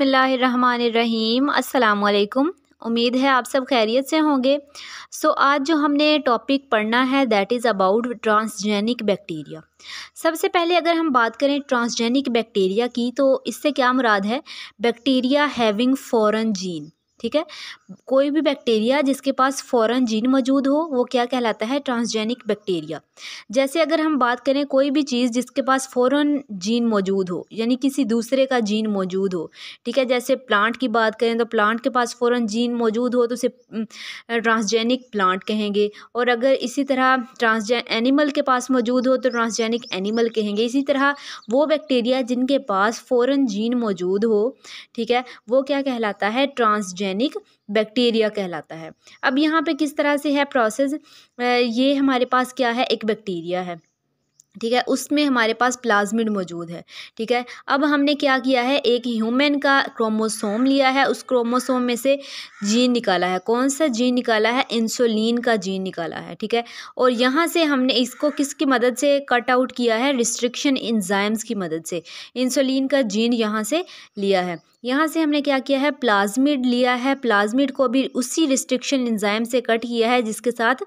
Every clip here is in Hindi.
बसमीम् अल्लाम उम्मीद है आप सब खैरियत से होंगे सो so, आज जो हमने टॉपिक पढ़ना है that is about transgenic bacteria सबसे पहले अगर हम बात करें ट्रांसजेनिक बैक्टीरिया की तो इससे क्या मुराद है बैक्टीरिया हैविंग फॉरेन जीन ठीक है कोई भी बैक्टीरिया जिसके पास फ़ौरन जीन मौजूद हो वो क्या कहलाता है ट्रांसजेनिक बैक्टीरिया जैसे अगर हम बात करें कोई भी चीज़ जिसके पास फ़ौरन जीन मौजूद हो यानी किसी दूसरे का जीन मौजूद हो ठीक है जैसे प्लांट की बात करें तो प्लांट के पास फ़ौरन जीन मौजूद हो तो उसे ट्रांसजेनिक प्लांट कहेंगे और अगर इसी तरह ट्रांसजे एनिमल के पास मौजूद हो तो ट्रांसजेनिक एनिमल कहेंगे इसी तरह वो बैक्टीरिया जिनके पास फ़ौरन जीन मौजूद हो ठीक है वो क्या कहलाता है ट्रांसजेन पैथोजेनिक बैक्टीरिया कहलाता है अब यहाँ पे किस तरह से है प्रोसेस ये हमारे पास क्या है एक बैक्टीरिया है ठीक है उसमें हमारे पास प्लाज्मिड मौजूद है ठीक है अब हमने क्या किया है एक ह्यूमन का क्रोमोसोम लिया है उस क्रोमोसोम में से जीन निकाला है कौन सा जीन निकाला है इंसुलिन का जीन निकाला है ठीक है और यहाँ से हमने इसको किसकी मदद से कट आउट किया है रिस्ट्रिक्शन इंजाइम्स की मदद से इंसुलिन का जीन यहाँ से लिया है यहाँ से हमने क्या किया है प्लाज्मिड लिया है प्लाज्मिड को भी उसी रिस्ट्रिक्शन इंजाइम से कट किया है जिसके साथ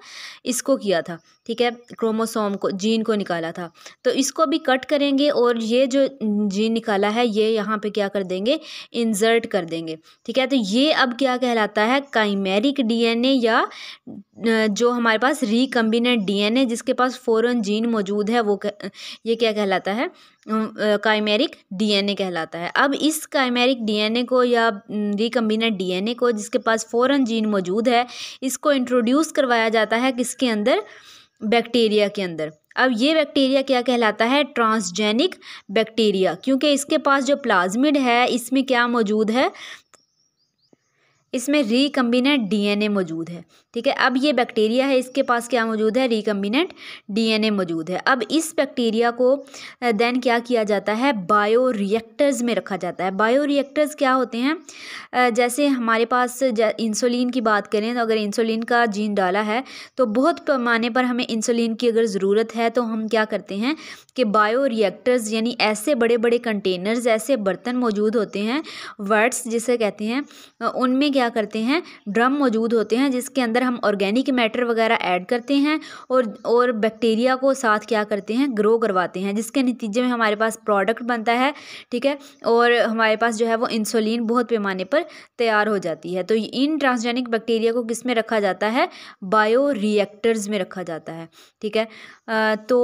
इसको किया था ठीक है क्रोमोसोम को जीन को निकाला था था तो इसको भी कट करेंगे और ये जो जी निकाला है ये यहाँ पे क्या कर देंगे इंजर्ट कर देंगे ठीक है तो ये अब क्या कहलाता है काइमेरिक डीएनए या जो हमारे पास रिकम्बिनेट डीएनए जिसके पास फ़ौरन जीन मौजूद है वो कह, ये क्या कहलाता है काइमेरिक डीएनए कहलाता है अब इस काइमेरिक डीएनए को या रिकम्बिनेट डीएनए को जिसके पास फ़ौरन जीन मौजूद है इसको इंट्रोड्यूस करवाया जाता है किसके अंदर बैक्टीरिया के अंदर अब ये बैक्टीरिया क्या कहलाता है ट्रांसजेनिक बैक्टीरिया क्योंकि इसके पास जो प्लाज्मिड है इसमें क्या मौजूद है इसमें रिकम्बिनेंट डीएनए मौजूद है ठीक है अब ये बैक्टीरिया है इसके पास क्या मौजूद है रिकम्बिनेंट डीएनए मौजूद है अब इस बैक्टीरिया को देन क्या किया जाता है बायो रिएक्टर्स में रखा जाता है बायो रिएक्टर्स क्या होते हैं जैसे हमारे पास इंसुलिन की बात करें तो अगर इंसुलिन का जीन डाला है तो बहुत पैमाने पर हमें इंसुलिन की अगर ज़रूरत है तो हम क्या करते हैं कि बायो रिएक्टर्स यानी ऐसे बड़े बड़े कंटेनर्स ऐसे बर्तन मौजूद होते हैं वर्ड्स जिसे कहते हैं उनमें क्या करते हैं ड्रम मौजूद होते हैं जिसके अंदर हम ऑर्गेनिक मैटर वगैरह ऐड करते हैं और और बैक्टीरिया को साथ क्या करते हैं ग्रो करवाते हैं जिसके नतीजे में हमारे पास प्रोडक्ट बनता है ठीक है और हमारे पास जो है वो इंसुलिन बहुत पैमाने पर तैयार हो जाती है तो इन ट्रांसजेनिक बैक्टीरिया को किस में रखा जाता है बायो रिएक्टर्स में रखा जाता है ठीक है तो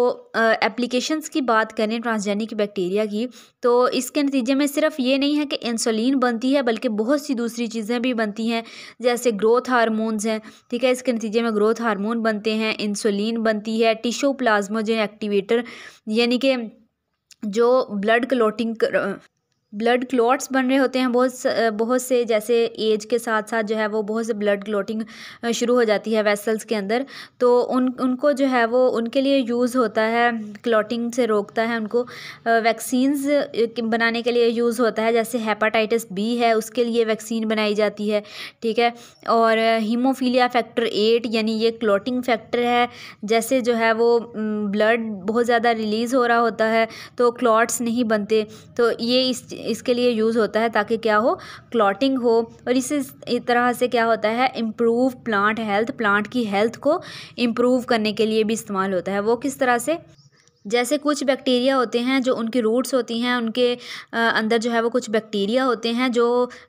एप्लीकेशंस की बात करें ट्रांसजेनिक बैक्टीरिया की तो इसके नतीजे में सिर्फ ये नहीं है कि इंसुलिन बनती है बल्कि बहुत सी दूसरी चीज़ें भी बन बनती हैं जैसे ग्रोथ हार्मोन्स हैं ठीक है इसके नतीजे में ग्रोथ हारमोन बनते हैं इंसुलिन बनती है प्लाज्मा प्लाज्मोजन एक्टिवेटर यानी कि जो ब्लड क्लोटिंग ब्लड क्लॉट्स बन रहे होते हैं बहुत बहुत से जैसे एज के साथ साथ जो है वो बहुत से ब्लड क्लॉटिंग शुरू हो जाती है वेसल्स के अंदर तो उन उनको जो है वो उनके लिए यूज़ होता है क्लॉटिंग से रोकता है उनको वैक्सीन्स बनाने के लिए यूज़ होता है जैसे हेपाटाइटिस बी है उसके लिए वैक्सीन बनाई जाती है ठीक है और हीमोफीलिया फैक्टर एट यानी ये क्लॉटिंग फैक्टर है जैसे जो है वो ब्लड बहुत ज़्यादा रिलीज़ हो रहा होता है तो क्लॉट्स नहीं बनते तो ये इस इसके लिए यूज़ होता है ताकि क्या हो क्लॉटिंग हो और इस तरह से क्या होता है इम्प्रूव प्लांट हेल्थ प्लांट की हेल्थ को इम्प्रूव करने के लिए भी इस्तेमाल होता है वो किस तरह से जैसे कुछ बैक्टीरिया होते हैं जो उनकी रूट्स होती हैं उनके अंदर जो है वो कुछ बैक्टीरिया होते हैं जो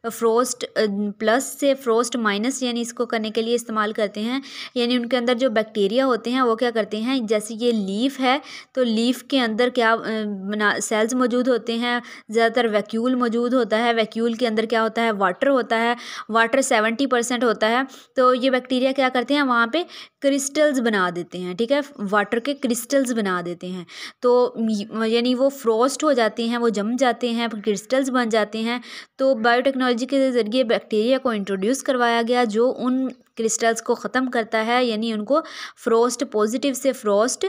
फ्रोस्ट प्लस से फ्रोस्ट माइनस यानी इसको करने के लिए इस्तेमाल करते हैं यानी उनके अंदर जो बैक्टीरिया होते हैं वो क्या करते हैं जैसे ये लीफ है तो लीफ के अंदर क्या बना सेल्स मौजूद होते हैं ज़्यादातर वैक्यूल मौजूद होता है वैक्यूल के अंदर क्या होता है वाटर होता है वाटर सेवेंटी परसेंट होता है तो ये बैक्टीरिया क्या करते हैं वहाँ पे क्रिस्टल्स बना देते हैं ठीक है वाटर के क्रिस्टल्स बना देते हैं तो यानी वो फ़्रोस्ट हो जाते हैं वो जम जाते हैं क्रिस्टल्स बन जाते हैं तो बायोटेक्नोलॉजी के ज़रिए बैक्टीरिया को इंट्रोड्यूस करवाया गया जो उन क्रिस्टल्स को ख़त्म करता है यानी उनको फ़्रोस्ट पॉजिटिव से फ़्रोस्ट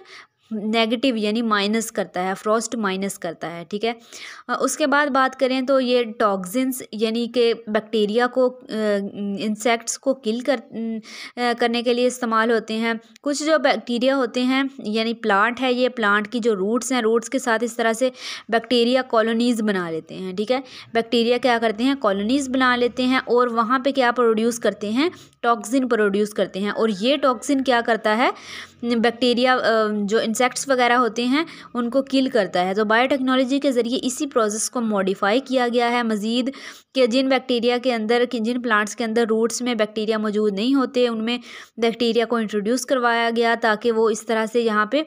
नेगेटिव यानी माइनस करता है फ्रॉस्ट माइनस करता है ठीक है उसके बाद बात करें तो ये टॉक्सिन्स यानी कि बैक्टीरिया को इंसेक्ट्स को किल कर करने के लिए इस्तेमाल होते हैं कुछ जो बैक्टीरिया होते हैं यानी प्लांट है ये प्लांट की जो रूट्स हैं रूट्स के साथ इस तरह से बैक्टीरिया कॉलोनीज़ बना लेते हैं ठीक है बैक्टीरिया क्या करते हैं कॉलोनीज़ बना लेते हैं और वहाँ पर क्या प्रोड्यूस करते हैं टॉक्सिन प्रोड्यूस करते हैं और ये टॉक्सिन क्या करता है बैक्टीरिया जो इंसेक्ट्स वगैरह होते हैं उनको किल करता है तो बायोटेक्नोलॉजी के ज़रिए इसी प्रोसेस को मॉडिफाई किया गया है मज़ीद कि जिन बैक्टीरिया के अंदर कि जिन प्लांट्स के अंदर रूट्स में बैक्टीरिया मौजूद नहीं होते उनमें बैक्टीरिया को इंट्रोड्यूस करवाया गया ताकि वो इस तरह से यहाँ पर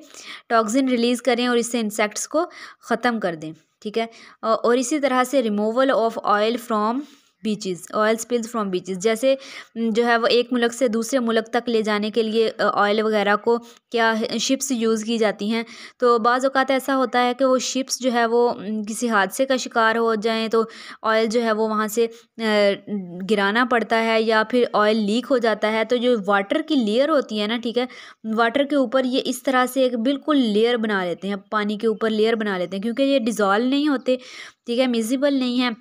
टॉक्सिन रिलीज़ करें और इससे इंसेक्ट्स को ख़त्म कर दें ठीक है और इसी तरह से removal of oil from beaches oil spills from beaches जैसे जो है वो एक मुल्क से दूसरे मुल्क तक ले जाने के लिए ऑयल वगैरह को क्या शिप्स यूज़ की जाती हैं तो बाज़ अवत ऐसा होता है कि वो शिप्स जो है वो किसी हादसे का शिकार हो जाएँ तो ऑयल जो है वो वहाँ से गिराना पड़ता है या फिर ऑयल लीक हो जाता है तो जो वाटर की लेयर होती है ना ठीक है वाटर के ऊपर ये इस तरह से एक बिल्कुल लेयर बना लेते हैं पानी के ऊपर लेयर बना लेते हैं क्योंकि ये डिज़ोल्व नहीं होते ठीक है मिजिबल नहीं है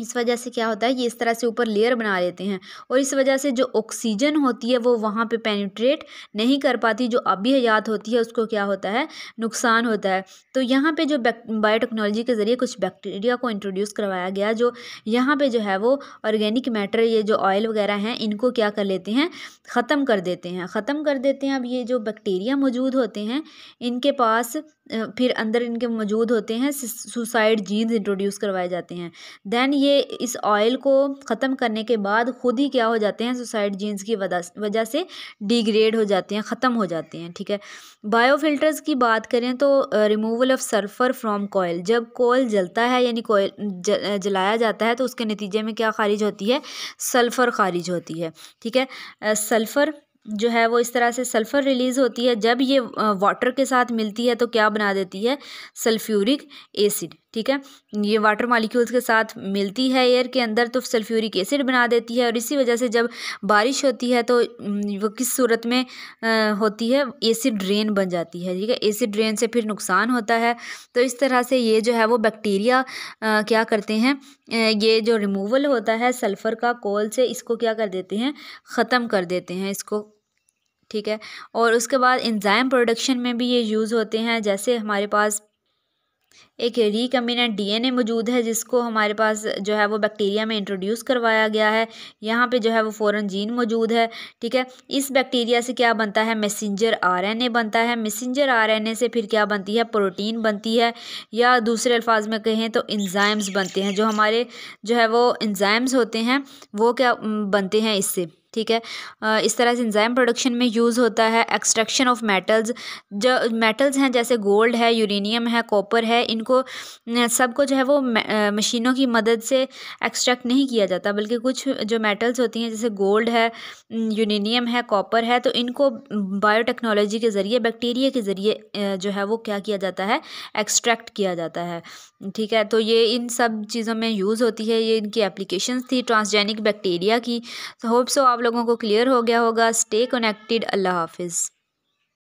इस वजह से क्या होता है ये इस तरह से ऊपर लेयर बना लेते हैं और इस वजह से जो ऑक्सीजन होती है वो वहाँ पे पेनिट्रेट नहीं कर पाती जो अभी हयात होती है उसको क्या होता है नुकसान होता है तो यहाँ पे जो बायोटेक्नोलॉजी के ज़रिए कुछ बैक्टीरिया को इंट्रोड्यूस करवाया गया जो यहाँ पे जो है वो ऑर्गेनिक मैटर ये जो ऑयल वगैरह हैं इनको क्या कर लेते हैं ख़त्म कर देते हैं ख़त्म कर देते हैं अब ये जो बैक्टीरिया मौजूद होते हैं इनके पास फिर अंदर इनके मौजूद होते हैं सुसाइड जीन्स इंट्रोड्यूस करवाए जाते हैं दैन ये इस ऑयल को ख़त्म करने के बाद खुद ही क्या हो जाते हैं सुसाइड जीन्स की वजह से डिग्रेड हो जाते हैं ख़त्म हो जाते हैं ठीक है बायोफिल्टर्स की बात करें तो removal of sulphur from coal जब कोयल जलता है यानी कोयल जलाया जाता है तो उसके नतीजे में क्या खारिज होती है सल्फ़र खारिज होती है ठीक है सल्फ़र जो है वो इस तरह से सल्फ़र रिलीज़ होती है जब ये वाटर के साथ मिलती है तो क्या बना देती है सल्फ्यूरिक एसिड ठीक है ये वाटर मालिक्यूल्स के साथ मिलती है एयर के अंदर तो सल्फ्यूरिक एसिड बना देती है और इसी वजह से जब बारिश होती है तो वो किस सूरत में होती है एसिड ड्रेन बन जाती है ठीक है एसिड ड्रेन से फिर नुकसान होता है तो इस तरह से ये जो है वो बैक्टीरिया क्या करते हैं ये जो रिमूवल होता है सल्फ़र का कोल से इसको क्या कर देते हैं ख़त्म कर देते हैं इसको ठीक है और उसके बाद इंजाइम प्रोडक्शन में भी ये यूज़ होते हैं जैसे हमारे पास एक रिकम्बिनेंट डीएनए मौजूद है जिसको हमारे पास जो है वो बैक्टीरिया में इंट्रोड्यूस करवाया गया है यहाँ पे जो है वो फ़ौरन जीन मौजूद है ठीक है इस बैक्टीरिया से क्या बनता है मैसेंजर आरएनए बनता है मैसेंजर आरएनए से फिर क्या बनती है प्रोटीन बनती है या दूसरे अल्फाज में कहें तो इन्ज़ाइम्स बनते हैं जो हमारे जो है वो इन्ज़ाइम्स होते हैं वो क्या बनते हैं इससे ठीक है इस तरह से इंजाइम प्रोडक्शन में यूज़ होता है एक्सट्रैक्शन ऑफ मेटल्स जो मेटल्स हैं जैसे गोल्ड है यूरेनियम है कॉपर है इनको सबको जो है वो मशीनों की मदद से एक्सट्रैक्ट नहीं किया जाता बल्कि कुछ जो मेटल्स होती हैं जैसे गोल्ड है यूरेनियम है कॉपर है तो इनको बायोटेक्नोलॉजी के ज़रिए बैक्टीरिया के ज़रिए जो है वो क्या किया जाता है एक्सट्रैक्ट किया जाता है ठीक है तो ये इन सब चीज़ों में यूज़ होती है ये इनकी एप्लीकेशन थी ट्रांसजेनिक बैक्टीरिया की होप सो आप लोगों को क्लियर हो गया होगा स्टे कनेक्टेड अल्लाह हाफिज़